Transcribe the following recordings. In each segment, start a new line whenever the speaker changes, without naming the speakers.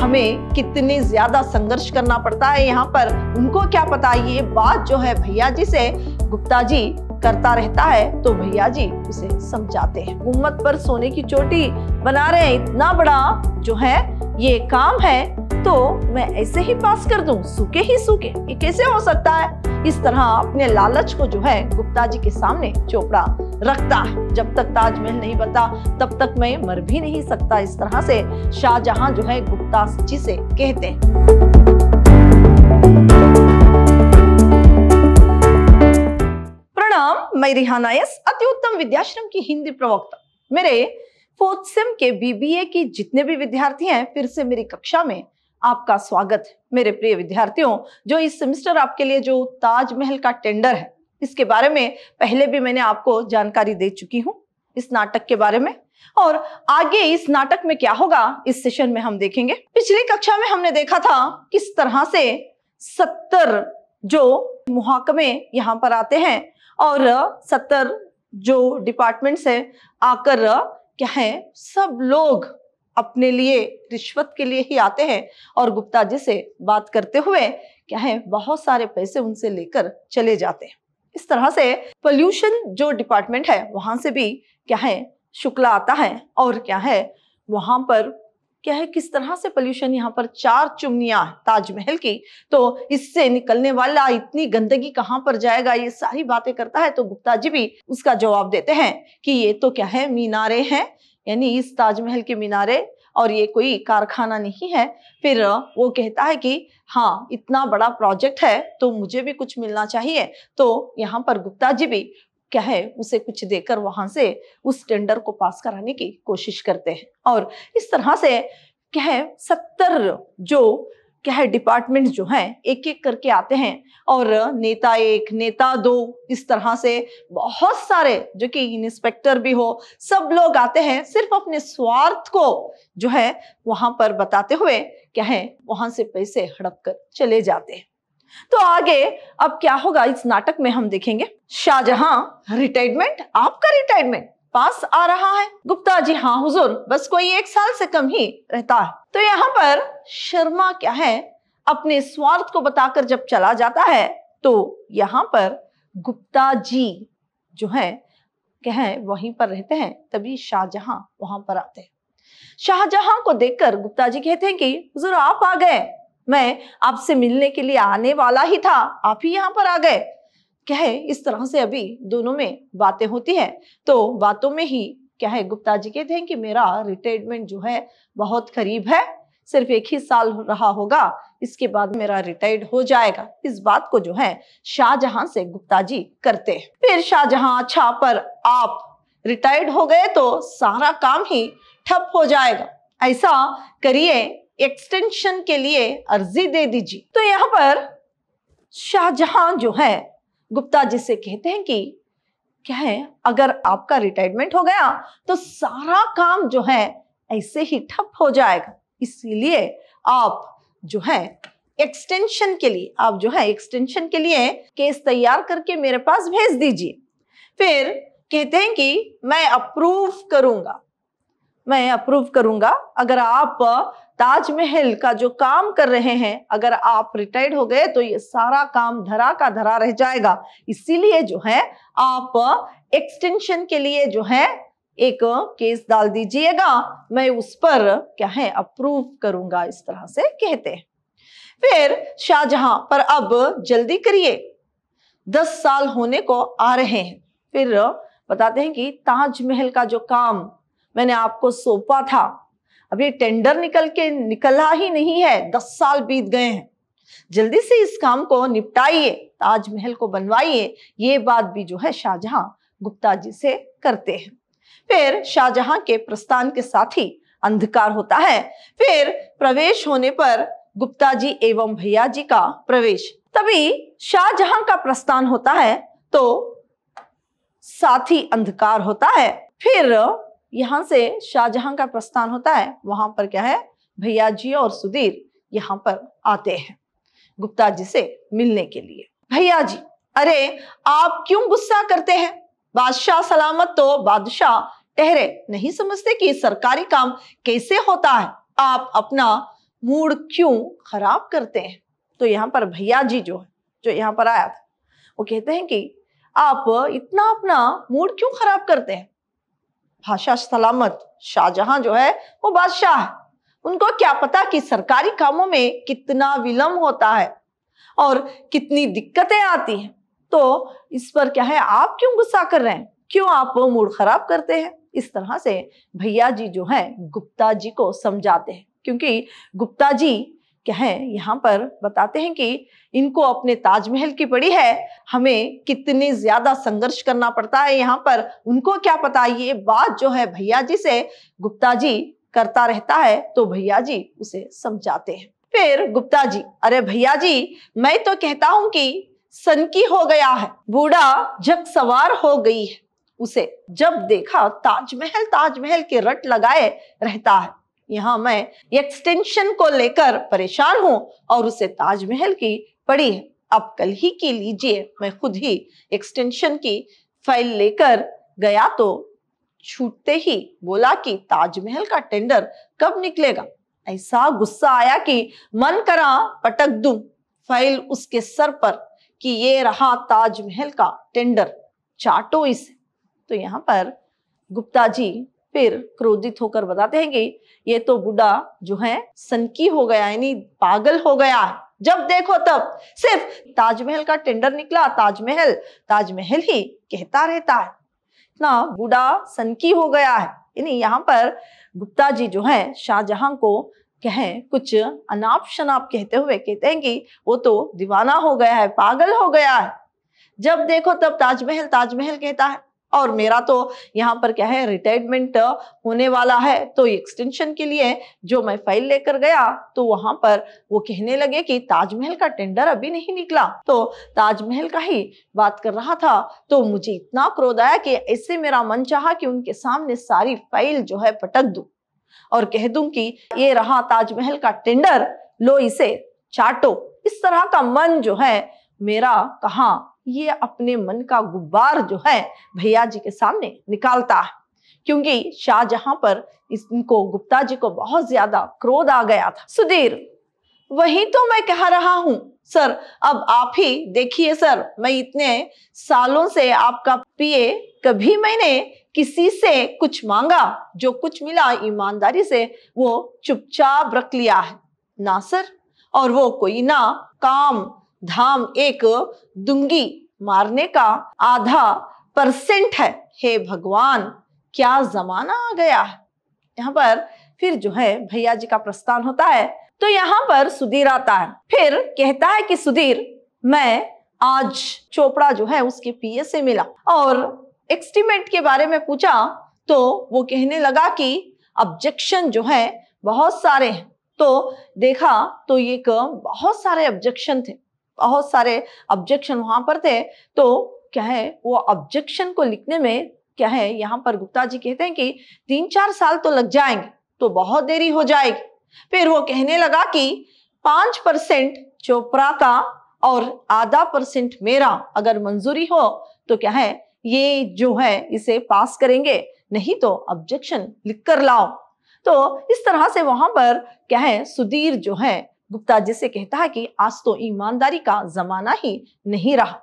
हमें कितने ज्यादा संघर्ष करना पड़ता है यहाँ पर उनको क्या पता ये बात जो है भैया जी से गुप्ता जी करता रहता है तो भैया जी उसे समझाते हैं गुम्मत पर सोने की चोटी बना रहे हैं इतना बड़ा जो है ये काम है तो मैं ऐसे ही पास कर दूं सूखे ही सूखे ये कैसे हो सकता है इस तरह अपने लालच को जो है गुप्ता जी के सामने चोपड़ा रखता है जब तक ताजमहल नहीं बनता तब तक मैं मर भी नहीं सकता इस तरह से शाहजहां जो है गुप्ता जी से कहते हैं नाम मैं रिहाना एस अति उत्तम विद्याश्रम की हिंदी प्रवक्ता मेरे फोर्थ सेम के बीबीए की जितने भी विद्यार्थी हैं फिर से मेरी कक्षा में आपका स्वागत है मेरे प्रिय विद्यार्थियों जो इस सेमेस्टर आपके लिए जो ताजमहल का टेंडर है इसके बारे में पहले भी मैंने आपको जानकारी दे चुकी हूँ इस नाटक के बारे में और आगे इस नाटक में क्या होगा इस सेशन में हम देखेंगे पिछली कक्षा में हमने देखा था किस तरह से सत्तर जो मुहाकमे यहाँ पर आते हैं और सत्तर जो डिपार्टमेंट्स हैं आकर क्या है सब लोग अपने लिए रिश्वत के लिए ही आते हैं और गुप्ता जी से बात करते हुए क्या है बहुत सारे पैसे उनसे लेकर चले जाते हैं इस तरह से पोल्यूशन जो डिपार्टमेंट है वहां से भी क्या है शुक्ला आता है और क्या है वहां पर क्या है किस तरह से पोल्यूशन यहाँ पर चार चुमनिया ताजमहल की तो इससे निकलने वाला इतनी गंदगी कहाँ पर जाएगा ये सारी बातें करता है तो गुप्ता जी भी उसका जवाब देते हैं कि ये तो क्या है मीनारे हैं यानी इस ताजमहल के मीनारे और ये कोई कारखाना नहीं है फिर वो कहता है कि हाँ इतना बड़ा प्रोजेक्ट है तो मुझे भी कुछ मिलना चाहिए तो यहाँ पर गुप्ता जी भी क्या है उसे कुछ देकर वहां से उस टेंडर को पास कराने की कोशिश करते हैं और इस तरह से क्या है सत्तर जो क्या है डिपार्टमेंट जो है एक एक करके आते हैं और नेता एक नेता दो इस तरह से बहुत सारे जो कि इंस्पेक्टर भी हो सब लोग आते हैं सिर्फ अपने स्वार्थ को जो है वहां पर बताते हुए क्या है वहां से पैसे हड़प कर चले जाते हैं तो आगे अब क्या होगा इस नाटक में हम देखेंगे शाहजहां रिटायरमेंट आपका रिटायरमेंट पास आ रहा है गुप्ता जी हाँ हुजूर बस कोई एक साल से कम ही रहता है तो यहाँ पर शर्मा क्या है अपने स्वार्थ को बताकर जब चला जाता है तो यहाँ पर गुप्ता जी जो है कह वहीं पर रहते हैं तभी शाहजहां वहां पर आते हैं शाहजहां को देखकर गुप्ता जी कहते हैं कि हुजूर आप आ गए मैं आपसे मिलने के लिए आने वाला ही था आप ही यहाँ पर आ गए क्या है इस तरह से अभी दोनों में बातें होती है तो बातों में ही क्या है गुप्ता जी कहते हैं कि मेरा रिटायरमेंट जो है बहुत करीब है सिर्फ एक ही साल रहा होगा इसके बाद मेरा रिटायर्ड हो जाएगा इस बात को जो है शाहजहां से गुप्ता जी करते हैं फिर शाहजहां अच्छा पर आप रिटायर्ड हो गए तो सारा काम ही ठप हो जाएगा ऐसा करिए एक्सटेंशन के लिए अर्जी दे दीजिए तो यहां पर शाहजहां जो है गुप्ता जी से कहते हैं कि क्या है अगर आपका रिटायरमेंट हो गया तो सारा काम जो है ऐसे ही ठप हो जाएगा इसीलिए आप जो है एक्सटेंशन के लिए आप जो है एक्सटेंशन के लिए केस तैयार करके मेरे पास भेज दीजिए फिर कहते हैं कि मैं अप्रूव करूंगा मैं अप्रूव करूंगा अगर आप ताजमहल का जो काम कर रहे हैं अगर आप रिटायर्ड हो गए तो ये सारा काम धरा का धरा रह जाएगा इसीलिए जो है आप एक्सटेंशन के लिए जो है एक केस डाल दीजिएगा मैं उस पर क्या है अप्रूव करूंगा इस तरह से कहते हैं फिर शाहजहां पर अब जल्दी करिए दस साल होने को आ रहे हैं फिर बताते हैं कि ताजमहल का जो काम मैंने आपको सौंपा था अब ये टेंडर निकल के निकला ही नहीं है दस साल बीत गए हैं जल्दी से इस काम को निपटाइए ताजमहल को बनवाइए ये बात भी जो है शाहजहां गुप्ता जी से करते हैं फिर शाहजहां के प्रस्थान के साथ ही अंधकार होता है फिर प्रवेश होने पर गुप्ता जी एवं भैया जी का प्रवेश तभी शाहजहां का प्रस्थान होता है तो साथ ही अंधकार होता है फिर यहाँ से शाहजहां का प्रस्थान होता है वहां पर क्या है भैया जी और सुधीर यहाँ पर आते हैं गुप्ता जी से मिलने के लिए भैया जी अरे आप क्यों गुस्सा करते हैं बादशाह सलामत तो बादशाह ठहरे नहीं समझते कि सरकारी काम कैसे होता है आप अपना मूड क्यों खराब करते हैं तो यहाँ पर भैया जी जो है जो यहाँ पर आया था वो कहते हैं कि आप इतना अपना मूड क्यों खराब करते हैं भाषा सलामत शाहजहां जो है वो बादशाह उनको क्या पता कि सरकारी कामों में कितना विलंब होता है और कितनी दिक्कतें आती हैं तो इस पर क्या है आप क्यों गुस्सा कर रहे हैं क्यों आप वो मूड खराब करते हैं इस तरह से भैया जी जो हैं गुप्ता जी को समझाते हैं क्योंकि गुप्ता जी क्या है यहाँ पर बताते हैं कि इनको अपने ताजमहल की पड़ी है हमें कितने ज्यादा संघर्ष करना पड़ता है यहाँ पर उनको क्या पता ये बात जो है भैया जी से गुप्ता जी करता रहता है तो भैया जी उसे समझाते हैं फिर गुप्ता जी अरे भैया जी मैं तो कहता हूं कि सनकी हो गया है बूढ़ा जग सवार हो गई है उसे जब देखा ताजमहल ताजमहल के रट लगाए रहता है यहाँ मैं एक्सटेंशन को लेकर परेशान हूँ और उसे ताजमहल की पड़ी है अब कल ही की लीजिए मैं खुद ही एक्सटेंशन की फाइल लेकर गया तो छूटते ही बोला कि ताजमहल का टेंडर कब निकलेगा ऐसा गुस्सा आया कि मन करा पटक दू फाइल उसके सर पर कि ये रहा ताजमहल का टेंडर चाटो इसे तो यहाँ पर गुप्ता जी फिर क्रोधित होकर बताते हैं कि ये तो बुढ़ा जो है सनकी हो गया यानी पागल हो गया जब देखो तब सिर्फ ताजमहल का टेंडर निकला ताजमहल ताजमहल ही कहता रहता है ना बुढ़ा सनकी हो गया है यानी यहाँ पर गुप्ता जी जो है शाहजहां को कहे कुछ अनाप शनाप कहते हुए कहते हैं कि वो तो दीवाना हो गया है पागल हो गया है जब देखो तब ताजमहल ताजमहल कहता है और मेरा तो यहाँ पर क्या है रिटायरमेंट uh, होने वाला है तो एक्सटेंशन के लिए जो मैं फाइल लेकर गया तो वहां पर वो कहने लगे कि ताजमहल का टेंडर अभी नहीं निकला तो ताजमहल का ही बात कर रहा था तो मुझे इतना क्रोध आया कि ऐसे मेरा मन चाहा कि उनके सामने सारी फाइल जो है पटक दू और कह दू कि ये रहा ताजमहल का टेंडर लो इसे चाटो इस तरह का मन जो है मेरा कहा ये अपने मन का गुब्बार जो है भैया जी के सामने निकालता है क्योंकि शाहजहां पर इनको गुप्ता जी को बहुत ज्यादा क्रोध आ गया था सुधीर वही तो मैं कह रहा हूं सर अब आप ही देखिए सर मैं इतने सालों से आपका पिए कभी मैंने किसी से कुछ मांगा जो कुछ मिला ईमानदारी से वो चुपचाप रख लिया है ना सर और वो कोई ना काम धाम एक दुंगी मारने का आधा परसेंट है हे भगवान क्या जमाना आ गया है यहाँ पर फिर जो है भैया जी का प्रस्थान होता है तो यहाँ पर सुधीर आता है फिर कहता है कि सुधीर मैं आज चोपड़ा जो है उसके पीए से मिला और एक्सटीमेट के बारे में पूछा तो वो कहने लगा कि ऑब्जेक्शन जो है बहुत सारे हैं तो देखा तो ये बहुत सारे ऑब्जेक्शन थे बहुत सारे ऑब्जेक्शन वहां पर थे तो क्या है वो ऑब्जेक्शन को लिखने में क्या है यहाँ पर गुप्ता जी कहते हैं कि तीन चार साल तो लग जाएंगे तो बहुत देरी हो जाएगी फिर वो कहने लगा कि पांच परसेंट चोपड़ा का और आधा परसेंट मेरा अगर मंजूरी हो तो क्या है ये जो है इसे पास करेंगे नहीं तो ऑब्जेक्शन लिख कर लाओ तो इस तरह से वहां पर क्या है सुधीर जो है गुप्ता जिसे कहता है कि आज तो ईमानदारी का जमाना ही नहीं रहा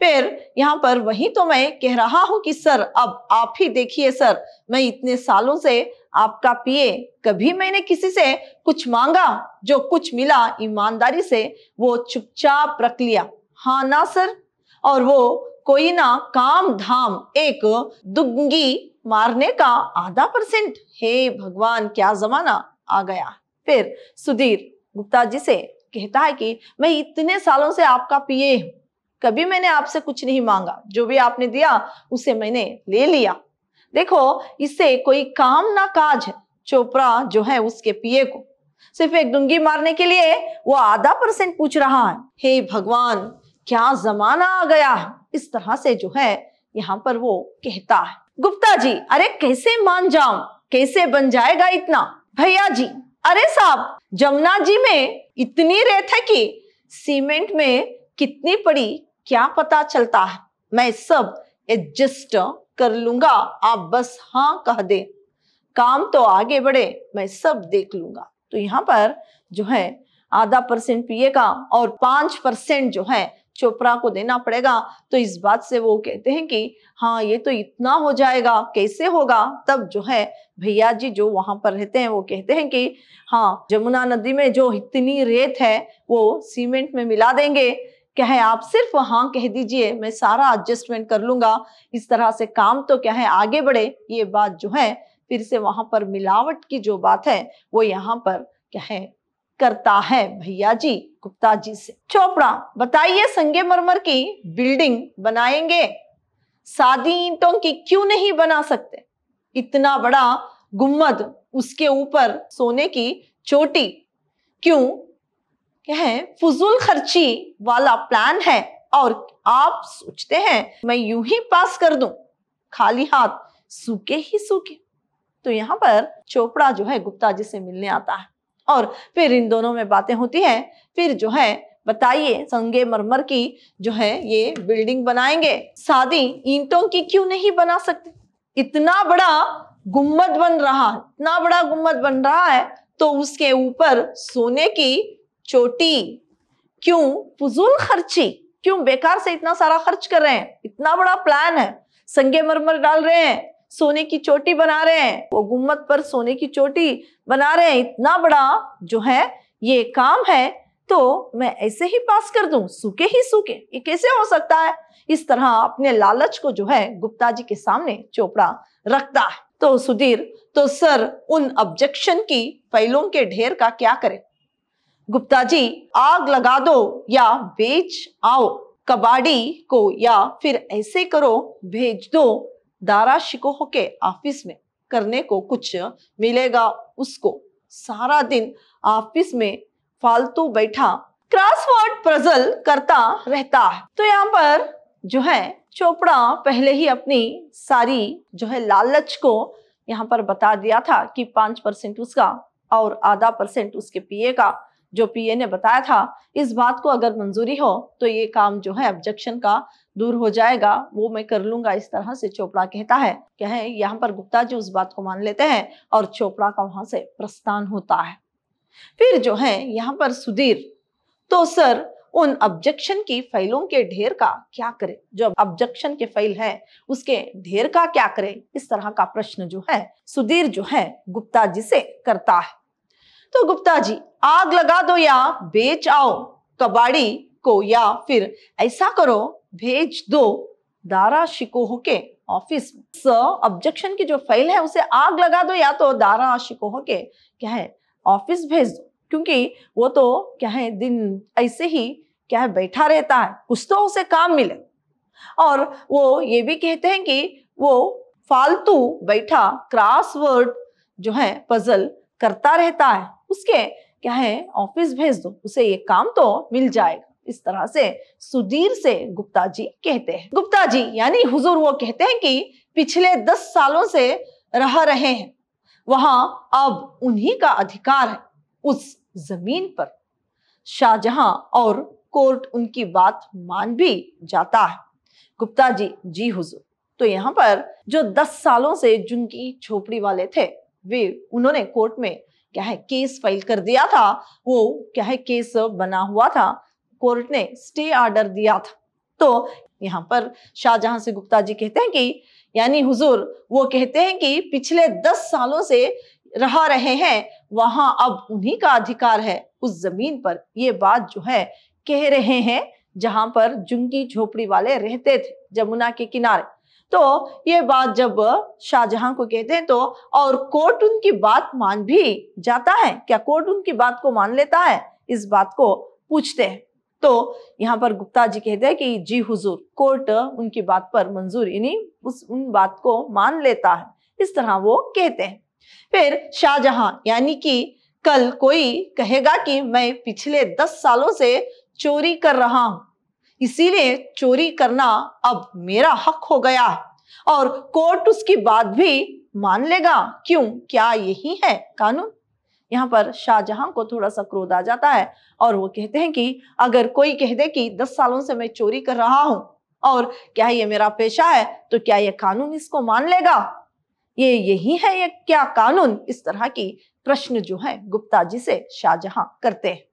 फिर यहाँ पर वही तो मैं कह रहा हूं कि सर अब आप ही देखिए सर मैं इतने सालों से आपका पिए कभी मैंने किसी से कुछ मांगा जो कुछ मिला ईमानदारी से वो चुपचाप रख लिया हाँ ना सर और वो कोई ना काम धाम एक दुग्गी मारने का आधा परसेंट हे भगवान क्या जमाना आ गया फिर सुधीर गुप्ता जी से कहता है कि मैं इतने सालों से आपका पिए हूं कभी मैंने आपसे कुछ नहीं मांगा जो भी आपने दिया उसे मैंने ले लिया देखो इससे कोई काम ना काज चोपड़ा जो है उसके पिए को सिर्फ एक डुंगी मारने के लिए वो आधा परसेंट पूछ रहा है हे भगवान क्या जमाना आ गया है इस तरह से जो है यहाँ पर वो कहता है गुप्ता जी अरे कैसे मान जाऊं कैसे बन जाएगा इतना भैया जी अरे साहब जमुना जी में इतनी रेत है कि सीमेंट में कितनी पड़ी क्या पता चलता है मैं सब एडजस्ट कर लूंगा आप बस हाँ कह दे काम तो आगे बढ़े मैं सब देख लूंगा तो यहाँ पर जो है आधा परसेंट पिएगा और पांच परसेंट जो है चोपड़ा को देना पड़ेगा तो इस बात से वो कहते हैं कि हाँ ये तो इतना हो जाएगा कैसे होगा तब जो है भैया जी जो वहां पर रहते हैं वो कहते हैं कि हाँ जमुना नदी में जो इतनी रेत है वो सीमेंट में मिला देंगे क्या है आप सिर्फ हाँ कह दीजिए मैं सारा एडजस्टमेंट कर लूंगा इस तरह से काम तो क्या है आगे बढ़े ये बात जो है फिर से वहां पर मिलावट की जो बात है वो यहाँ पर क्या है करता है भैया जी गुप्ता जी से चोपड़ा बताइए संगे मरमर की बिल्डिंग बनाएंगे सादी ईंटों की क्यों नहीं बना सकते इतना बड़ा गुम्मद उसके ऊपर सोने की चोटी क्यों कह फजूल खर्ची वाला प्लान है और आप सोचते हैं मैं यू ही पास कर दूं खाली हाथ सूखे ही सूखे तो यहाँ पर चोपड़ा जो है गुप्ता जी से मिलने आता है और फिर इन दोनों में बातें होती है फिर जो है बताइए संगे मरमर की जो है ये बिल्डिंग बनाएंगे सादी ईंटों की क्यों नहीं बना सकते इतना बड़ा गुम्बद बन रहा इतना बड़ा गुम्बद बन रहा है तो उसके ऊपर सोने की चोटी क्यों फजूल खर्ची क्यों बेकार से इतना सारा खर्च कर रहे हैं इतना बड़ा प्लान है संगे मरमर डाल रहे हैं सोने की चोटी बना रहे हैं वो गुम्मत पर सोने की चोटी बना रहे हैं इतना बड़ा जो है ये काम है तो मैं ऐसे ही पास कर दूं सूखे ही सूखे ये कैसे हो सकता है इस तरह अपने लालच को जो है गुप्ता जी के सामने चोपड़ा रखता है तो सुधीर तो सर उन ऑब्जेक्शन की फाइलों के ढेर का क्या करें गुप्ता जी आग लगा दो या बेच आओ कबाड़ी को या फिर ऐसे करो भेज दो दारा शिकोह के ऑफिस में करने को कुछ मिलेगा उसको सारा दिन ऑफिस में फालतू बैठा क्रॉसवर्ड पजल करता रहता है तो यहाँ पर जो है चोपड़ा पहले ही अपनी सारी जो है लालच को यहाँ पर बता दिया था कि पांच परसेंट उसका और आधा परसेंट उसके पीए का जो पीए ने बताया था इस बात को अगर मंजूरी हो तो ये काम जो है ऑब्जेक्शन का दूर हो जाएगा वो मैं कर लूंगा इस तरह से चोपड़ा कहता है कहें यहाँ पर गुप्ता जी उस बात को मान लेते हैं और चोपड़ा का वहां से प्रस्थान होता है फिर जो है यहाँ पर सुधीर तो सर उन ऑब्जेक्शन की फाइलों के ढेर का क्या करे जो ऑब्जेक्शन के फाइल है उसके ढेर का क्या करे इस तरह का प्रश्न जो है सुधीर जो है गुप्ता जी से करता है तो गुप्ता जी आग लगा दो या बेच आओ कबाड़ी को या फिर ऐसा करो भेज दो दारा शिकोह के ऑफिस में स ऑब्जेक्शन की जो फाइल है उसे आग लगा दो या तो दारा शिकोह के क्या है ऑफिस भेज दो क्योंकि वो तो क्या है दिन ऐसे ही क्या है बैठा रहता है कुछ तो उसे काम मिले और वो ये भी कहते हैं कि वो फालतू बैठा क्रॉसवर्ड जो है पजल करता रहता है उसके क्या है ऑफिस भेज दो उसे ये काम तो मिल जाएगा इस तरह से सुधीर से गुप्ता जी कहते हैं गुप्ता जी यानी हुजूर वो कहते हैं कि पिछले दस सालों से रह रहे हैं वहां अब उन्हीं का अधिकार है उस जमीन पर शाहजहां और कोर्ट उनकी बात मान भी जाता है गुप्ता जी जी हुजूर तो यहाँ पर जो दस सालों से जिनकी झोपड़ी वाले थे वे उन्होंने कोर्ट में क्या है केस फाइल कर दिया था वो क्या है केस बना हुआ था कोर्ट ने स्टे ऑर्डर दिया था तो यहाँ पर शाहजहां से गुप्ता जी कहते हैं कि यानी हुजूर वो कहते हैं कि पिछले दस सालों से रहा रहे हैं वहां अब उन्हीं का अधिकार है उस जमीन पर ये बात जो है कह रहे हैं जहां पर जुंगी झोपड़ी वाले रहते थे जमुना के किनारे तो ये बात जब शाहजहां को कहते हैं तो और कोर्ट उनकी बात मान भी जाता है क्या कोर्ट उनकी बात को मान लेता है इस बात को पूछते हैं तो यहाँ पर गुप्ता जी कहते हैं कि जी हुजूर कोर्ट उनकी बात पर मंजूर यानी उस उन बात को मान लेता है इस तरह वो कहते हैं फिर शाहजहां यानी कि कल कोई कहेगा कि मैं पिछले दस सालों से चोरी कर रहा हूं इसीलिए चोरी करना अब मेरा हक हो गया और कोर्ट उसकी बात भी मान लेगा क्यों क्या यही है कानून यहाँ पर शाहजहां को थोड़ा सा क्रोध आ जाता है और वो कहते हैं कि अगर कोई कह दे कि दस सालों से मैं चोरी कर रहा हूं और क्या ये मेरा पेशा है तो क्या ये कानून इसको मान लेगा ये यही है ये क्या कानून इस तरह की प्रश्न जो है गुप्ता जी से शाहजहां करते हैं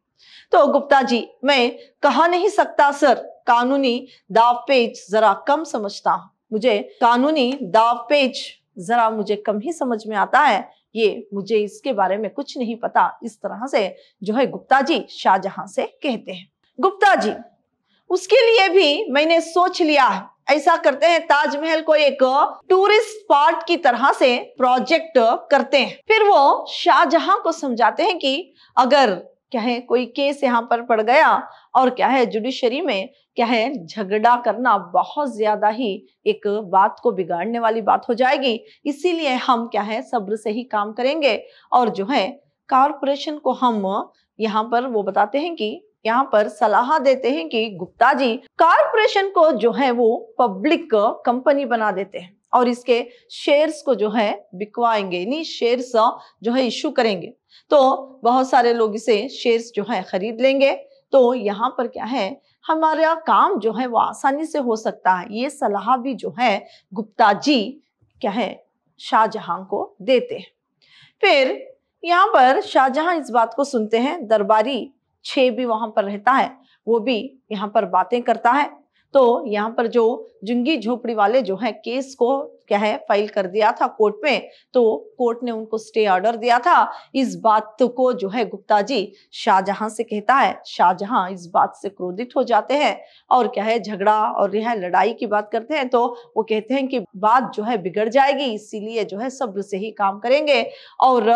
तो गुप्ता जी मैं कहा नहीं सकता सर कानूनी पेच जरा कम समझता हूँ मुझे कानूनी पेच जरा मुझे कम ही समझ में आता है ये मुझे इसके बारे में कुछ नहीं पता इस तरह से जो है गुप्ता जी शाहजहां से कहते हैं गुप्ता जी उसके लिए भी मैंने सोच लिया है ऐसा करते हैं ताजमहल को एक टूरिस्ट स्पॉट की तरह से प्रोजेक्ट करते हैं फिर वो शाहजहां को समझाते हैं कि अगर क्या है कोई केस यहाँ पर पड़ गया और क्या है जुडिशरी में क्या है झगड़ा करना बहुत ज्यादा ही एक बात को बिगाड़ने वाली बात हो जाएगी इसीलिए हम क्या है सब्र से ही काम करेंगे और जो है कारपोरेशन को हम यहाँ पर वो बताते हैं कि यहाँ पर सलाह देते हैं कि गुप्ता जी कारपोरेशन को जो है वो पब्लिक कंपनी बना देते हैं और इसके शेयर्स को जो है बिकवाएंगे यानी शेयर्स जो है इशू करेंगे तो बहुत सारे लोग इसे शेयर्स जो है खरीद लेंगे तो यहाँ पर क्या है हमारा काम जो है वो आसानी से हो सकता है ये सलाह भी जो है गुप्ता जी क्या है शाहजहां को देते हैं फिर यहाँ पर शाहजहां इस बात को सुनते हैं दरबारी छे भी वहां पर रहता है वो भी यहाँ पर बातें करता है तो यहाँ पर जो जुंगी झोपड़ी वाले जो है केस को क्या है फाइल कर दिया था कोर्ट में तो कोर्ट ने उनको स्टे ऑर्डर दिया था इस बात को जो है गुप्ता जी शाहजहां से कहता है शाहजहां इस बात से क्रोधित हो जाते हैं और क्या है झगड़ा और यह लड़ाई की बात करते हैं तो वो कहते हैं कि बात जो है बिगड़ जाएगी इसीलिए जो है सब्र से ही काम करेंगे और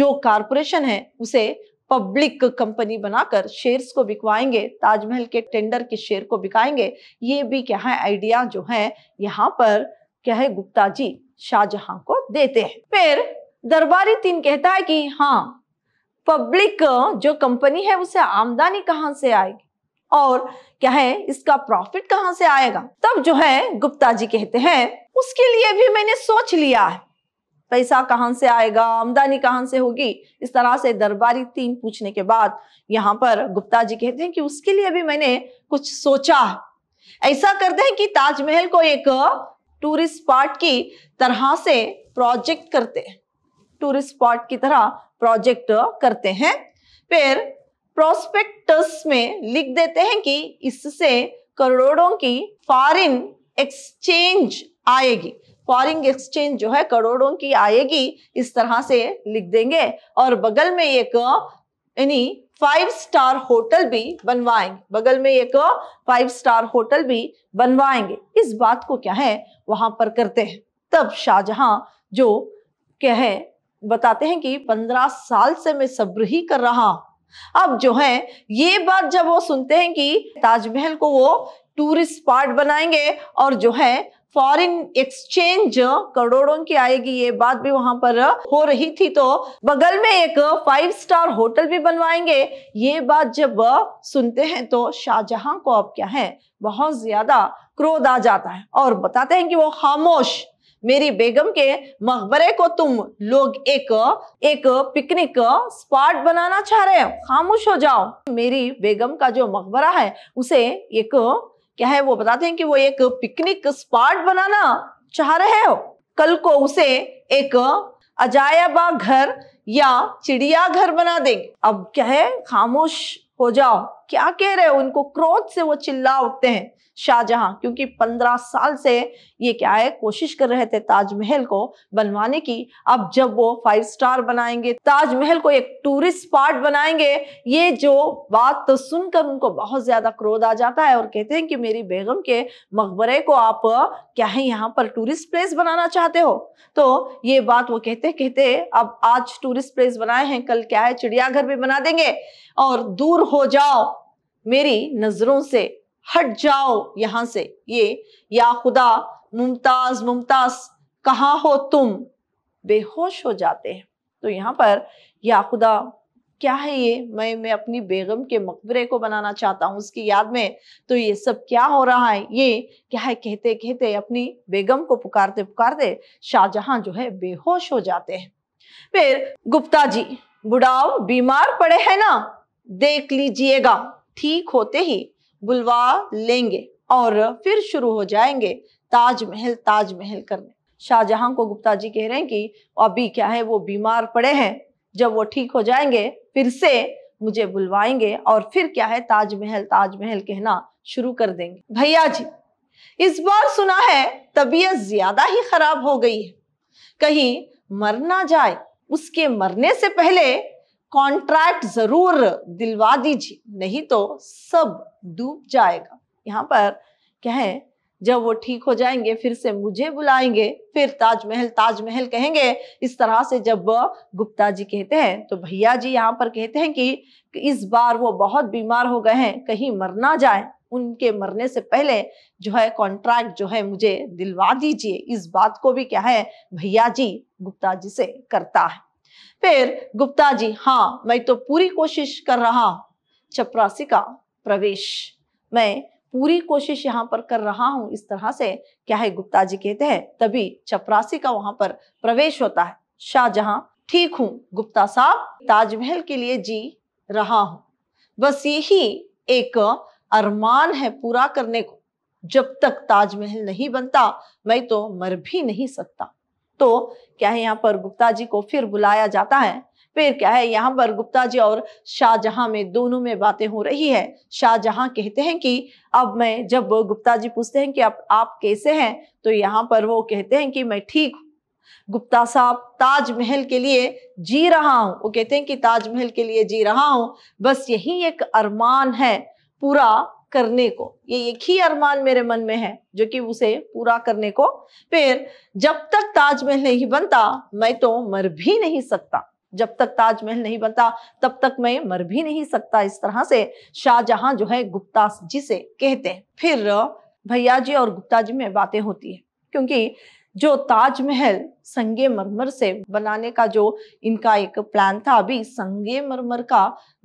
जो कारपोरेशन है उसे पब्लिक कंपनी बनाकर शेयर्स को बिकवाएंगे ताजमहल के टेंडर के शेयर को बिकाएंगे ये भी क्या है आइडिया जो है यहाँ पर क्या है गुप्ता जी शाहजहां को देते हैं फिर दरबारी तीन कहता है कि हाँ पब्लिक जो कंपनी है उसे आमदनी कहाँ से आएगी और क्या है इसका प्रॉफिट कहाँ से आएगा तब जो है गुप्ता जी कहते हैं उसके लिए भी मैंने सोच लिया है पैसा कहाँ से आएगा आमदनी कहाँ से होगी इस तरह से दरबारी तीन पूछने के बाद यहाँ पर गुप्ता जी कहते हैं कि उसके लिए भी मैंने कुछ सोचा ऐसा करते हैं कि ताजमहल को एक टूरिस्ट स्पॉट की तरह से प्रोजेक्ट करते टूरिस्ट स्पॉट की तरह प्रोजेक्ट करते हैं फिर प्रोस्पेक्टस में लिख देते हैं कि इससे करोड़ों की फॉरिन एक्सचेंज आएगी फॉरिन एक्सचेंज जो है करोड़ों की आएगी इस तरह से लिख देंगे और बगल में एक यानी फाइव स्टार होटल भी बनवाएंगे बगल में एक फाइव स्टार होटल भी बनवाएंगे इस बात को क्या है वहां पर करते हैं तब शाहजहां जो क्या है बताते हैं कि पंद्रह साल से मैं सब्र ही कर रहा अब जो है ये बात जब वो सुनते हैं कि ताजमहल को वो टूरिस्ट स्पॉट बनाएंगे और जो है फॉरेन एक्सचेंज करोड़ों की आएगी ये बात भी वहां पर हो रही थी तो बगल में एक फाइव स्टार होटल भी बनवाएंगे ये बात जब सुनते हैं तो शाहजहां को अब क्या है बहुत ज्यादा क्रोध आ जाता है और बताते हैं कि वो खामोश मेरी बेगम के मकबरे को तुम लोग एक एक पिकनिक स्पॉट बनाना चाह रहे हो खामोश हो जाओ मेरी बेगम का जो मकबरा है उसे एक क्या है वो बताते हैं कि वो एक पिकनिक स्पॉट बनाना चाह रहे हो कल को उसे एक अजायबा घर या चिड़िया घर बना देंगे अब क्या है खामोश हो जाओ क्या कह रहे हो उनको क्रोध से वो चिल्ला उठते हैं शाहजहां क्योंकि पंद्रह साल से ये क्या है कोशिश कर रहे थे ताजमहल को बनवाने की अब जब वो फाइव स्टार बनाएंगे ताजमहल को एक टूरिस्ट स्पॉट बनाएंगे ये जो बात तो सुनकर उनको बहुत ज्यादा क्रोध आ जाता है और कहते हैं कि मेरी बेगम के मकबरे को आप क्या है यहाँ पर टूरिस्ट प्लेस बनाना चाहते हो तो ये बात वो कहते कहते अब आज टूरिस्ट प्लेस बनाए हैं कल क्या है चिड़ियाघर भी बना देंगे और दूर हो जाओ मेरी नजरों से हट जाओ यहां से ये या खुदा मुमताज मुमताज कहाँ हो तुम बेहोश हो जाते हैं तो यहाँ पर या खुदा क्या है ये मैं मैं अपनी बेगम के मकबरे को बनाना चाहता हूँ उसकी याद में तो ये सब क्या हो रहा है ये क्या है कहते कहते अपनी बेगम को पुकारते पुकारते शाहजहां जो है बेहोश हो जाते हैं फिर गुप्ता जी बुढ़ाओ बीमार पड़े हैं ना देख लीजिएगा ठीक होते ही बुलवा लेंगे और फिर शुरू हो जाएंगे ताजमहल ताजमहल करने शाहजहां को गुप्ता जी कह रहे हैं कि अभी क्या है वो बीमार पड़े हैं जब वो ठीक हो जाएंगे फिर से मुझे बुलवाएंगे और फिर क्या है ताजमहल ताजमहल कहना शुरू कर देंगे भैया जी इस बार सुना है तबीयत ज्यादा ही खराब हो गई है कहीं मर ना जाए उसके मरने से पहले कॉन्ट्रैक्ट जरूर दिलवा दीजिए नहीं तो सब डूब जाएगा यहाँ पर कहें जब वो ठीक हो जाएंगे फिर से मुझे बुलाएंगे फिर ताजमहल ताजमहल कहेंगे इस तरह से जब गुप्ता जी कहते हैं तो भैया जी यहाँ पर कहते हैं कि, कि इस बार वो बहुत बीमार हो गए हैं कहीं मर ना जाए उनके मरने से पहले जो है कॉन्ट्रैक्ट जो है मुझे दिलवा दीजिए इस बात को भी क्या है भैया जी गुप्ता जी से करता है फिर गुप्ता जी हाँ मैं तो पूरी कोशिश कर रहा हूँ चपरासी का प्रवेश मैं पूरी कोशिश यहाँ पर कर रहा हूँ इस तरह से क्या है गुप्ता जी कहते हैं तभी चपरासी का वहां पर प्रवेश होता है शाहजहां ठीक हूँ गुप्ता साहब ताजमहल के लिए जी रहा हूँ बस यही एक अरमान है पूरा करने को जब तक ताजमहल नहीं बनता मैं तो मर भी नहीं सकता तो क्या है यहाँ पर गुप्ता जी को फिर बुलाया जाता है फिर क्या है यहाँ पर गुप्ता जी और शाहजहां में दोनों में बातें हो रही है शाहजहां कहते हैं कि अब मैं जब गुप्ता जी पूछते हैं कि आप आप कैसे हैं तो यहाँ पर वो कहते हैं कि मैं ठीक गुप्ता साहब ताजमहल के लिए जी रहा हूँ वो कहते हैं कि ताजमहल के लिए जी रहा हूँ बस यही एक अरमान है पूरा करने को ये एक ही अरमान मेरे मन में है जो कि उसे पूरा करने को फिर जब तक ताजमहल नहीं बनता मैं तो मर भी नहीं सकता जब तक ताजमहल नहीं बनता तब तक मैं मर भी नहीं सकता इस तरह से शाहजहां जो है गुप्ता जी से कहते हैं फिर भैया जी और गुप्ता जी में बातें होती है क्योंकि जो ताजमहल संगे मरमर से बनाने का जो इनका एक प्लान था अभी संगे मरमर का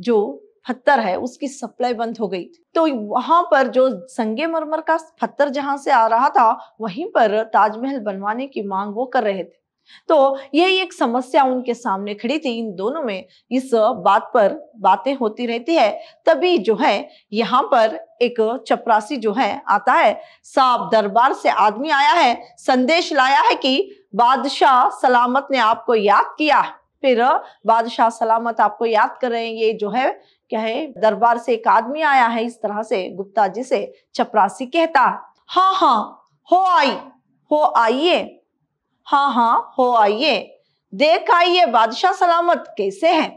जो पत्थर है उसकी सप्लाई बंद हो गई तो वहां पर जो संगे मरमर का पत्थर जहां से आ रहा था वहीं पर ताजमहल बनवाने की मांग वो कर रहे थे तो ये एक समस्या उनके सामने खड़ी थी इन दोनों में इस बात पर बातें होती रहती है तभी जो है यहाँ पर एक चपरासी जो है आता है साहब दरबार से आदमी आया है संदेश लाया है कि बादशाह सलामत ने आपको याद किया फिर बादशाह सलामत आपको याद कर रहे हैं ये जो है क्या है दरबार से एक आदमी आया है इस तरह से गुप्ता जी से चपरासी कहता हाँ हाँ हो आई हो आइए हाँ हाँ हो आइए देख आइए बादशाह सलामत कैसे हैं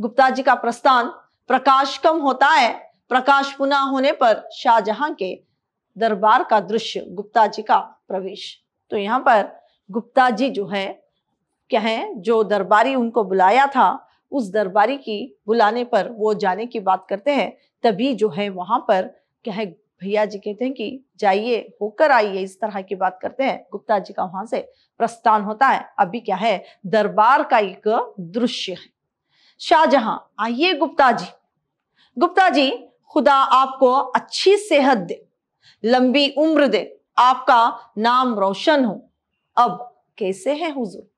गुप्ता जी का प्रस्थान प्रकाश कम होता है प्रकाश पुनः होने पर शाहजहां के दरबार का दृश्य गुप्ता जी का प्रवेश तो यहाँ पर गुप्ता जी जो है क्या है जो दरबारी उनको बुलाया था उस दरबारी की बुलाने पर वो जाने की बात करते हैं तभी जो है वहां पर क्या है भैया जी कहते हैं कि जाइए होकर आइए इस तरह की बात करते हैं गुप्ता जी का वहां से प्रस्थान होता है अभी क्या है दरबार का एक दृश्य है शाहजहां आइए गुप्ता जी गुप्ता जी खुदा आपको अच्छी सेहत दे लंबी उम्र दे आपका नाम रोशन हो अब कैसे हैं हुजूर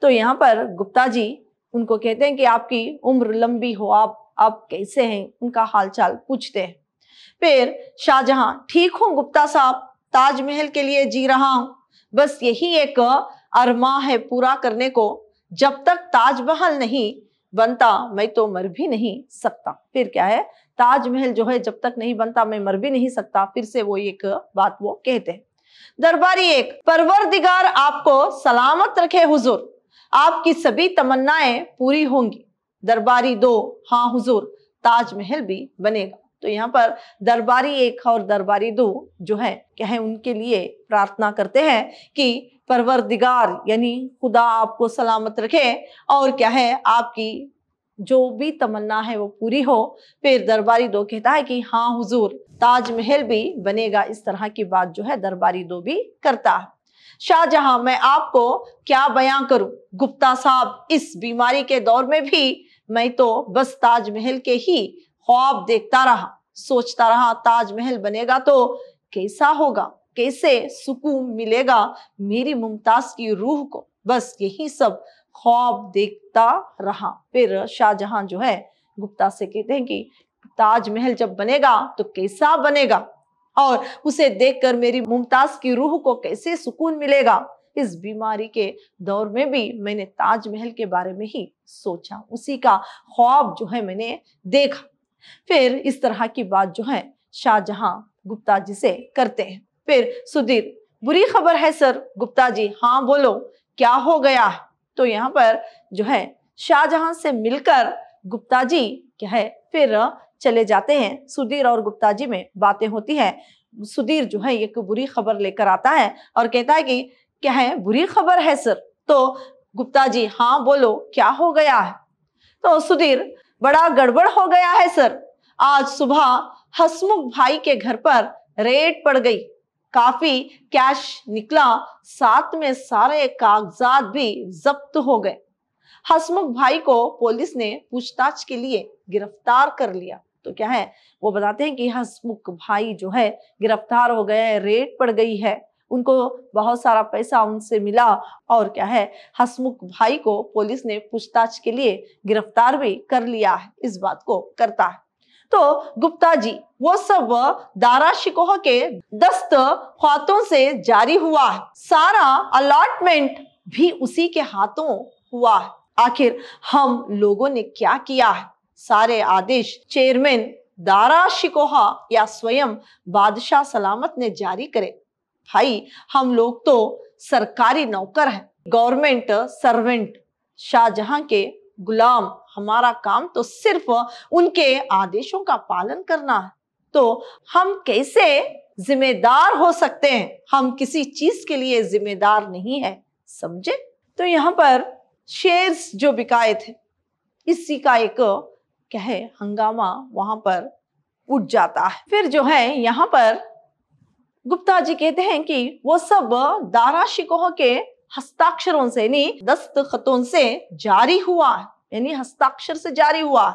तो यहाँ पर गुप्ता जी उनको कहते हैं कि आपकी उम्र लंबी हो आप आप कैसे हैं उनका हालचाल पूछते हैं फिर शाहजहां ठीक हूँ गुप्ता साहब ताजमहल के लिए जी रहा हूं बस यही एक अरमा है पूरा करने को जब तक ताजमहल नहीं बनता मैं तो मर भी नहीं सकता फिर क्या है ताजमहल जो है जब तक नहीं बनता मैं मर भी नहीं सकता फिर से वो एक बात वो कहते हैं दरबारी एक परवर दिगार आपको सलामत रखे हुजूर आपकी सभी तमन्नाएं पूरी होंगी दरबारी दो हाँ हुजूर ताजमहल भी बनेगा तो यहाँ पर दरबारी एक और दरबारी दो जो है क्या है उनके लिए प्रार्थना करते हैं कि परवरदिगार यानी खुदा आपको सलामत रखे और क्या है आपकी जो भी तमन्ना है वो पूरी हो फिर दरबारी दो कहता है कि हाँ हुजूर ताजमहल भी बनेगा इस तरह की बात जो है दरबारी दो भी करता है शाहजहां मैं आपको क्या बयां करूं गुप्ता साहब इस बीमारी के दौर में भी मैं तो बस ताजमहल के ही ख्वाब देखता रहा सोचता रहा ताजमहल बनेगा तो कैसा होगा कैसे सुकून मिलेगा मेरी मुमताज की रूह को बस यही सब ख्वाब देखता रहा फिर शाहजहां जो है गुप्ता से कहते हैं कि ताजमहल जब बनेगा तो कैसा बनेगा और उसे देखकर मेरी मुमताज की रूह को कैसे सुकून मिलेगा इस बीमारी के दौर में भी मैंने ताजमहल के बारे में ही सोचा उसी का ख्वाब जो है मैंने देखा फिर इस तरह की बात जो है शाहजहां गुप्ता जी से करते हैं फिर सुधीर बुरी खबर है सर गुप्ता जी हाँ बोलो क्या हो गया है तो यहाँ पर जो है शाहजहां से मिलकर गुप्ता जी क्या है फिर चले जाते हैं सुधीर और गुप्ता जी में बातें होती है सुधीर जो है एक बुरी खबर लेकर आता है और कहता है कि क्या है बुरी खबर है सर तो गुप्ता जी हाँ बोलो क्या हो गया है तो सुधीर बड़ा गड़बड़ हो गया है सर आज सुबह हसमुख भाई के घर पर रेड पड़ गई काफी कैश निकला साथ में सारे कागजात भी जब्त हो गए हसमुख भाई को पुलिस ने पूछताछ के लिए गिरफ्तार कर लिया तो क्या है वो बताते हैं कि हसमुख भाई जो है गिरफ्तार हो गए रेट पड़ गई है उनको बहुत सारा पैसा उनसे मिला और क्या है हसमुख भाई को पुलिस ने पूछताछ के लिए गिरफ्तार भी कर लिया है इस बात को करता है तो गुप्ता जी वो सब दारा शिकोह के दस्त हाथों से जारी हुआ है सारा अलॉटमेंट भी उसी के हाथों हुआ है आखिर हम लोगों ने क्या किया है सारे आदेश चेयरमैन दारा शिकोहा या स्वयं बादशाह सलामत ने जारी करे भाई हम लोग तो सरकारी नौकर हैं गवर्नमेंट सर्वेंट शाहजहां के गुलाम हमारा काम तो सिर्फ उनके आदेशों का पालन करना है तो हम कैसे जिम्मेदार हो सकते हैं हम किसी चीज के लिए जिम्मेदार नहीं है समझे तो यहाँ पर शेयर्स जो बिकाए थे इसी का एक क्या है हंगामा वहां पर उठ जाता है फिर जो है यहाँ पर गुप्ता जी कहते हैं कि वो सब दारा शिकोह के हस्ताक्षरों से यानी दस्तखतों से जारी हुआ यानी हस्ताक्षर से जारी हुआ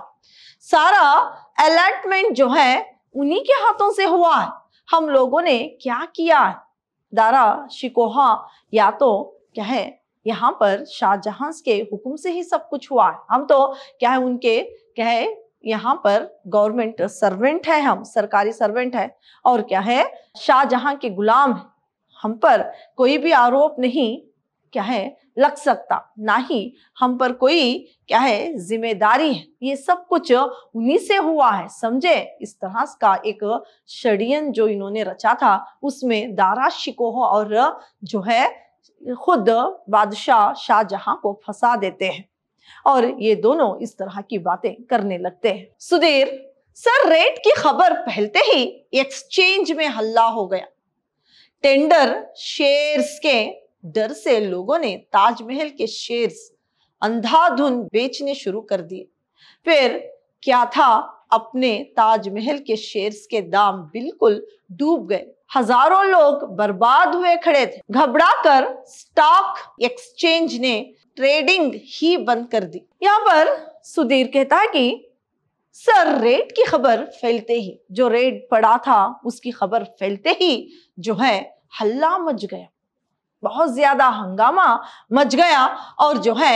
सारा अलर्टमेंट जो है उन्हीं के हाथों से हुआ हम लोगों ने क्या किया दारा शिकोहा या तो क्या है यहाँ पर शाहजहां के हुक्म से ही सब कुछ हुआ हम तो क्या है उनके क्या है यहाँ पर गवर्नमेंट सर्वेंट है हम सरकारी सर्वेंट है और क्या है शाहजहां के गुलाम हम पर कोई भी आरोप नहीं क्या है लग सकता ना ही हम पर कोई क्या है जिम्मेदारी है ये सब कुछ उन्हीं से हुआ है समझे इस तरह का एक षडियन जो इन्होंने रचा था उसमें दारा शिकोह और जो है खुद बादशाह शाहजहां को फंसा देते हैं और ये दोनों इस तरह की बातें करने लगते हैं सुधीर सर रेट की खबर फैलते ही एक्सचेंज में हल्ला हो गया टेंडर शेयर्स के डर से लोगों ने ताजमहल के शेयर्स अंधाधुन बेचने शुरू कर दिए फिर क्या था अपने ताजमहल के शेयर्स के दाम बिल्कुल डूब गए हजारों लोग बर्बाद हुए खड़े थे घबराकर स्टॉक एक्सचेंज ने ट्रेडिंग ही बंद कर दी यहाँ पर सुधीर कहता है कि सर रेट की खबर फैलते ही जो रेट पड़ा था उसकी खबर फैलते ही जो है हल्ला मच गया बहुत ज्यादा हंगामा मच गया और जो है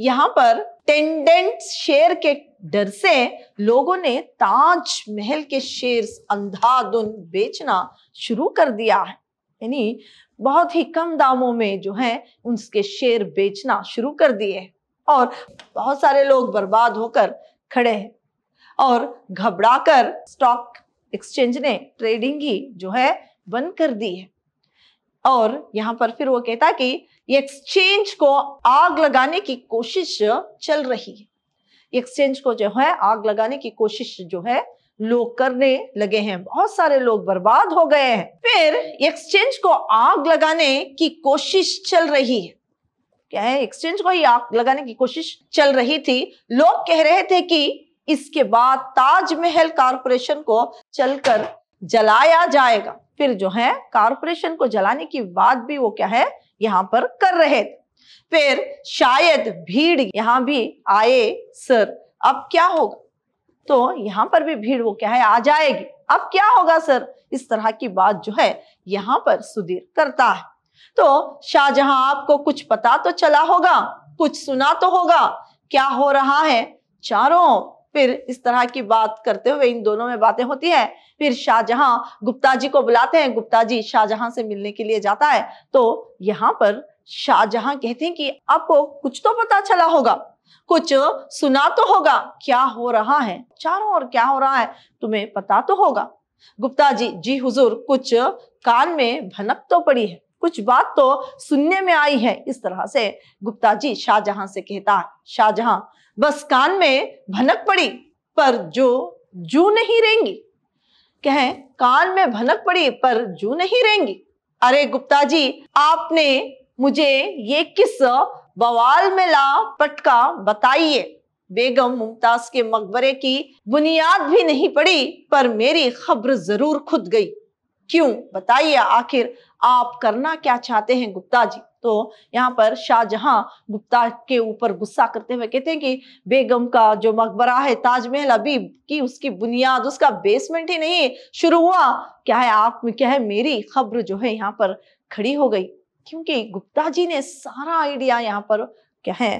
यहाँ पर टेंडेंट शेयर के डर से लोगों ने ताज महल के शेयर अंधाधुन बेचना शुरू कर दिया है यानी बहुत ही कम दामों में जो है उनके शेयर बेचना शुरू कर दिए और बहुत सारे लोग बर्बाद होकर खड़े हैं और घबराकर स्टॉक एक्सचेंज ने ट्रेडिंग ही जो है बंद कर दी है और यहां पर फिर वो कहता कि एक्सचेंज को आग लगाने की कोशिश चल रही है एक्सचेंज को जो है आग लगाने की कोशिश जो है लोग करने लगे हैं बहुत सारे लोग बर्बाद हो गए हैं फिर एक्सचेंज को आग लगाने की कोशिश चल रही है क्या है एक्सचेंज को ही आग लगाने की कोशिश चल रही थी लोग कह रहे थे कि इसके बाद ताजमहल कारपोरेशन को चलकर जलाया जाएगा फिर जो है कारपोरेशन को जलाने की बात भी वो क्या है यहाँ पर कर रहे थे फिर शायद भीड़ यहाँ भी आए सर अब क्या होगा तो यहाँ पर भी भीड़ वो क्या है आ जाएगी अब क्या होगा सर इस तरह की बात जो है यहाँ पर सुधीर करता है तो शाहजहां आपको कुछ पता तो चला होगा कुछ सुना तो होगा क्या हो रहा है चारों फिर इस तरह की बात करते हुए इन दोनों में बातें होती है फिर शाहजहां गुप्ता जी को बुलाते हैं गुप्ता जी शाहजहां से मिलने के लिए जाता है तो यहाँ पर शाहजहां कहते हैं कि आपको कुछ तो पता चला होगा कुछ सुना तो होगा क्या हो रहा है चारों ओर क्या हो रहा है तुम्हें पता तो होगा गुप्ता जी जी हुजूर कुछ कान में भनक तो पड़ी है कुछ बात तो सुनने में आई है इस तरह से गुप्ता जी शाहजहां से कहता है शाहजहां बस कान में भनक पड़ी पर जो जू नहीं रहेंगी कहें कान में भनक पड़ी पर जू नहीं रहेंगी अरे गुप्ता जी आपने मुझे ये किस बवाल में ला पटका बताइए बेगम मुमताज के मकबरे की बुनियाद भी नहीं पड़ी पर मेरी खबर जरूर खुद गई क्यों बताइए आखिर आप करना क्या चाहते हैं गुप्ता जी तो यहाँ पर शाहजहां गुप्ता के ऊपर गुस्सा करते हुए कहते हैं कि बेगम का जो मकबरा है ताजमहल अभी की उसकी बुनियाद उसका बेसमेंट ही नहीं शुरू हुआ क्या है आप क्या है मेरी खबर जो है यहाँ पर खड़ी हो गई क्योंकि गुप्ता जी ने सारा आइडिया यहाँ पर क्या है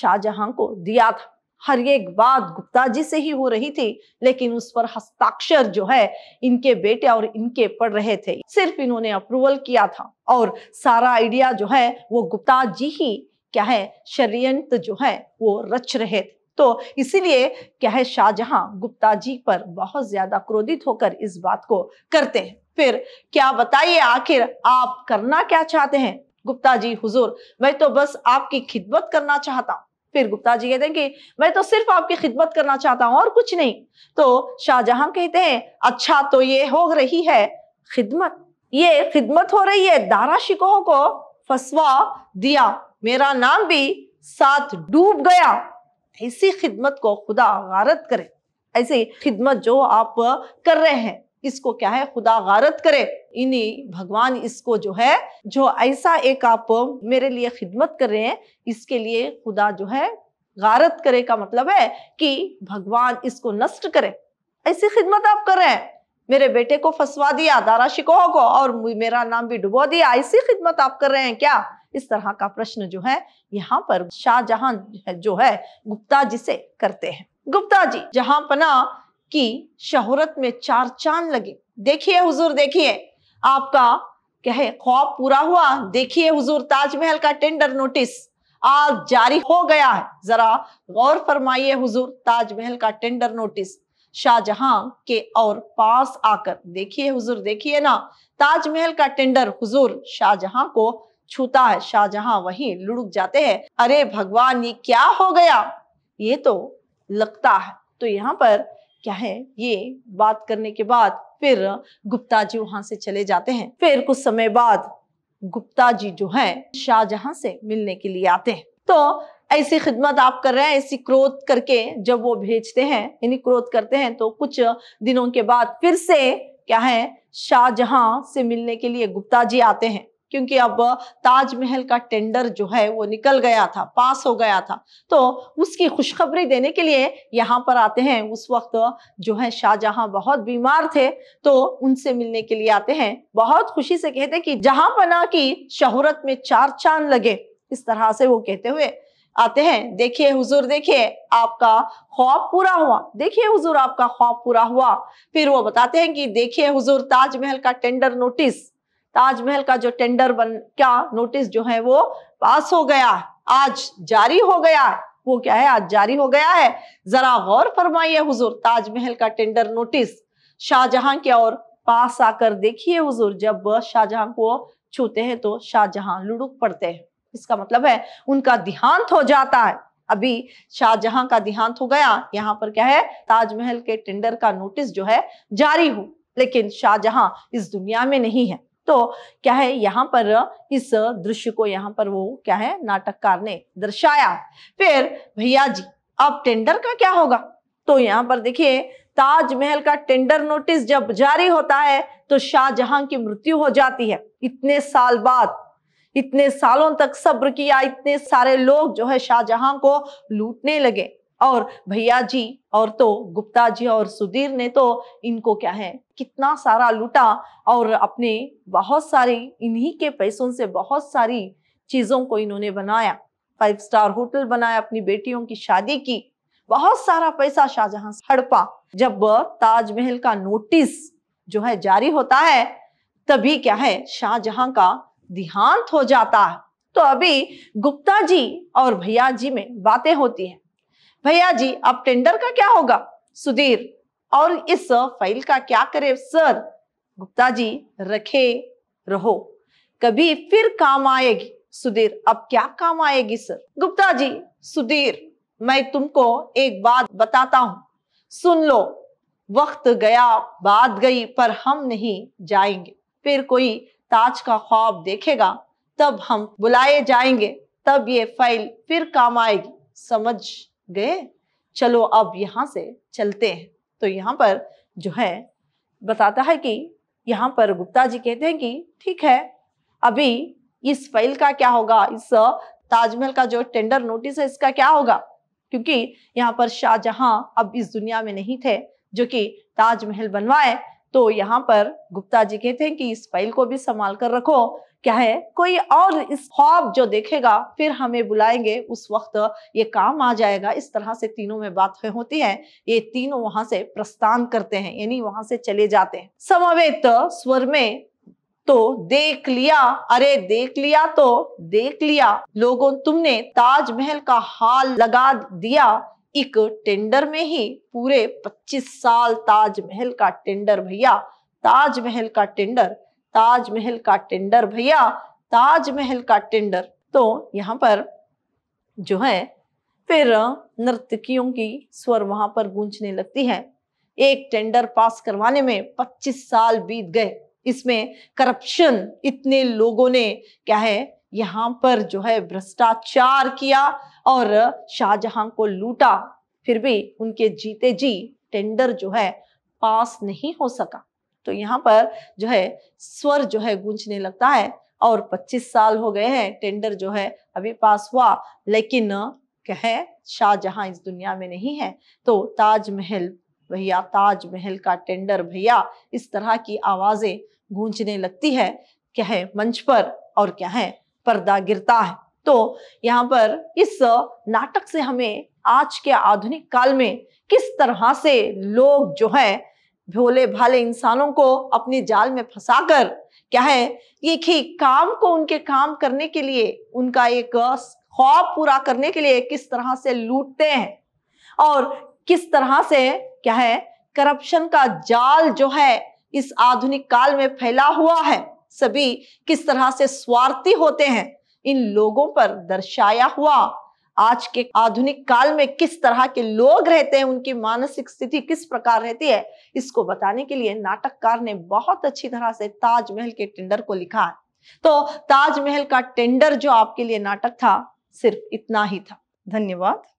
शाहजहां को दिया था हर एक बात गुप्ता जी से ही हो रही थी लेकिन उस पर हस्ताक्षर जो है इनके बेटे और इनके पढ़ रहे थे सिर्फ इन्होंने अप्रूवल किया था और सारा आइडिया जो है वो गुप्ता जी ही क्या है षडयंत्र जो है वो रच रहे थे तो इसीलिए क्या है शाहजहां गुप्ता जी पर बहुत ज्यादा क्रोधित होकर इस बात को करते हैं फिर क्या बताइए आखिर आप करना क्या चाहते हैं गुप्ता जी हुजूर मैं तो बस आपकी खिदमत करना चाहता हूँ फिर गुप्ता जी कहते हैं कि मैं तो सिर्फ आपकी खिदमत करना चाहता हूँ और कुछ नहीं तो शाहजहां कहते हैं अच्छा तो ये हो रही है खिदमत ये खिदमत हो रही है दारा शिकोह को फसवा दिया मेरा नाम भी साथ डूब गया ऐसी खिदमत को खुदा गारत करे ऐसी खिदमत जो आप कर रहे हैं इसको क्या है खुदा गारत करे इन्हीं भगवान इसको जो है जो ऐसा एक आप मेरे लिए खिदमत कर रहे हैं इसके लिए खुदा जो है गारत करे का मतलब है कि भगवान इसको नष्ट करे ऐसी खिदमत आप कर रहे हैं मेरे बेटे को फंसवा दिया दारा शिकोह को और मेरा नाम भी डुबो दिया ऐसी खिदमत आप कर रहे हैं क्या इस तरह का प्रश्न जो है यहाँ पर शाहजहां जो है गुप्ता जी से करते हैं गुप्ता जी जहां पना कि शहरत में चार चांद लगे देखिए हुजूर देखिए आपका कहे ख्वाब पूरा हुआ देखिए हुजूर ताजमहल का टेंडर नोटिस आज जारी हो गया है जरा गौर फरमाइए हुजूर ताजमहल का टेंडर नोटिस शाहजहां के और पास आकर देखिए हुजूर देखिए ना ताजमहल का टेंडर हुजूर शाहजहां को छूता है शाहजहां वहीं लुढ़क जाते हैं अरे भगवान ये क्या हो गया ये तो लगता है तो यहाँ पर क्या है ये बात करने के बाद फिर गुप्ता जी वहां से चले जाते हैं फिर कुछ समय बाद गुप्ता जी जो है शाहजहां से मिलने के लिए आते हैं तो ऐसी खिदमत आप कर रहे हैं ऐसी क्रोध करके जब वो भेजते हैं यानी क्रोध करते हैं तो कुछ दिनों के बाद फिर से क्या है शाहजहां से मिलने के लिए गुप्ता जी आते हैं क्योंकि अब ताजमहल का टेंडर जो है वो निकल गया था पास हो गया था तो उसकी खुशखबरी देने के लिए यहाँ पर आते हैं उस वक्त जो है शाहजहां बहुत बीमार थे तो उनसे मिलने के लिए आते हैं बहुत खुशी से कहते कि जहां पना की शहरत में चार चांद लगे इस तरह से वो कहते हुए आते हैं देखिए हुजूर देखिए आपका ख्वाब पूरा हुआ देखिए हुजूर आपका ख्वाब पूरा हुआ फिर वो बताते हैं कि देखिए हुजूर ताजमहल का टेंडर नोटिस ताजमहल का जो टेंडर बन क्या नोटिस जो है वो पास हो गया आज जारी हो गया वो क्या है आज जारी हो गया है जरा गौर फरमाइए हुजूर ताजमहल का टेंडर नोटिस शाहजहां के और पास आकर देखिए हुजूर जब शाहजहां को छूते हैं तो शाहजहां लुढ़क पड़ते हैं इसका मतलब है उनका देहांत हो जाता है अभी शाहजहां का देहांत हो गया यहाँ पर क्या है ताजमहल के टेंडर का नोटिस जो है जारी हो लेकिन शाहजहां इस दुनिया में नहीं है तो क्या है यहाँ पर इस दृश्य को यहाँ पर वो क्या है नाटककार ने दर्शाया फिर भैया जी अब टेंडर का क्या होगा तो यहाँ पर देखिए ताजमहल का टेंडर नोटिस जब जारी होता है तो शाहजहां की मृत्यु हो जाती है इतने साल बाद इतने सालों तक सब्र किया इतने सारे लोग जो है शाहजहां को लूटने लगे और भैया जी और तो गुप्ता जी और सुधीर ने तो इनको क्या है कितना सारा लूटा और अपने बहुत सारे इन्हीं के पैसों से बहुत सारी चीज़ों को इन्होंने बनाया फाइव स्टार होटल बनाया अपनी बेटियों की शादी की बहुत सारा पैसा शाहजहां हड़पा जब ताजमहल का नोटिस जो है जारी होता है तभी क्या है शाहजहां का देहांत हो जाता है तो अभी गुप्ता जी और भैया जी में बातें होती हैं भैया जी अब टेंडर का क्या होगा सुधीर और इस फाइल का क्या करे सर गुप्ता जी रखे रहो कभी फिर काम आएगी सुधीर अब क्या काम आएगी सर गुप्ता जी सुधीर मैं तुमको एक बात बताता हूँ सुन लो वक्त गया बात गई पर हम नहीं जाएंगे फिर कोई ताज का ख्वाब देखेगा तब हम बुलाए जाएंगे तब ये फाइल फिर काम आएगी समझ गए चलो अब यहाँ से चलते हैं तो यहाँ पर जो है बताता है कि यहाँ पर गुप्ता जी कहते हैं कि ठीक है अभी इस फाइल का क्या होगा इस ताजमहल का जो टेंडर नोटिस है इसका क्या होगा क्योंकि यहाँ पर शाहजहां अब इस दुनिया में नहीं थे जो कि ताजमहल बनवाए तो यहाँ पर गुप्ता जी कहते हैं कि इस फाइल को भी संभाल कर रखो क्या है कोई और इस ख्वाब जो देखेगा फिर हमें बुलाएंगे उस वक्त ये काम आ जाएगा इस तरह से तीनों में बात होती है ये तीनों वहां से प्रस्थान करते हैं यानी वहां से चले जाते हैं समवेत स्वर में तो देख लिया अरे देख लिया तो देख लिया लोगों तुमने ताजमहल का हाल लगा दिया एक टेंडर में ही पूरे 25 साल ताजमहल का टेंडर भैया ताजमहल का टेंडर ताजमहल का टेंडर भैया ताजमहल का टेंडर तो यहाँ पर जो है फिर नर्तकियों की स्वर वहां पर गूंजने लगती है एक टेंडर पास करवाने में 25 साल बीत गए इसमें करप्शन इतने लोगों ने क्या है यहाँ पर जो है भ्रष्टाचार किया और शाहजहां को लूटा फिर भी उनके जीते जी टेंडर जो है पास नहीं हो सका तो यहाँ पर जो है स्वर जो है गूंजने लगता है और 25 साल हो गए हैं टेंडर जो है अभी पास हुआ लेकिन कहे शाहजहां इस दुनिया में नहीं है तो ताजमहल भैया ताजमहल का टेंडर भैया इस तरह की आवाजें गूंजने लगती है क्या है मंच पर और क्या है पर्दा गिरता है तो यहाँ पर इस नाटक से हमें आज के आधुनिक काल में किस तरह से लोग जो है भोले भाले इंसानों को अपने जाल में फंसाकर क्या है ये कि काम को उनके काम करने के लिए उनका एक ख्वाब पूरा करने के लिए किस तरह से लूटते हैं और किस तरह से क्या है करप्शन का जाल जो है इस आधुनिक काल में फैला हुआ है सभी किस तरह से स्वार्थी होते हैं इन लोगों पर दर्शाया हुआ आज के आधुनिक काल में किस तरह के लोग रहते हैं उनकी मानसिक स्थिति किस प्रकार रहती है इसको बताने के लिए नाटककार ने बहुत अच्छी तरह से ताजमहल के टेंडर को लिखा है तो ताजमहल का टेंडर जो आपके लिए नाटक था सिर्फ इतना ही था धन्यवाद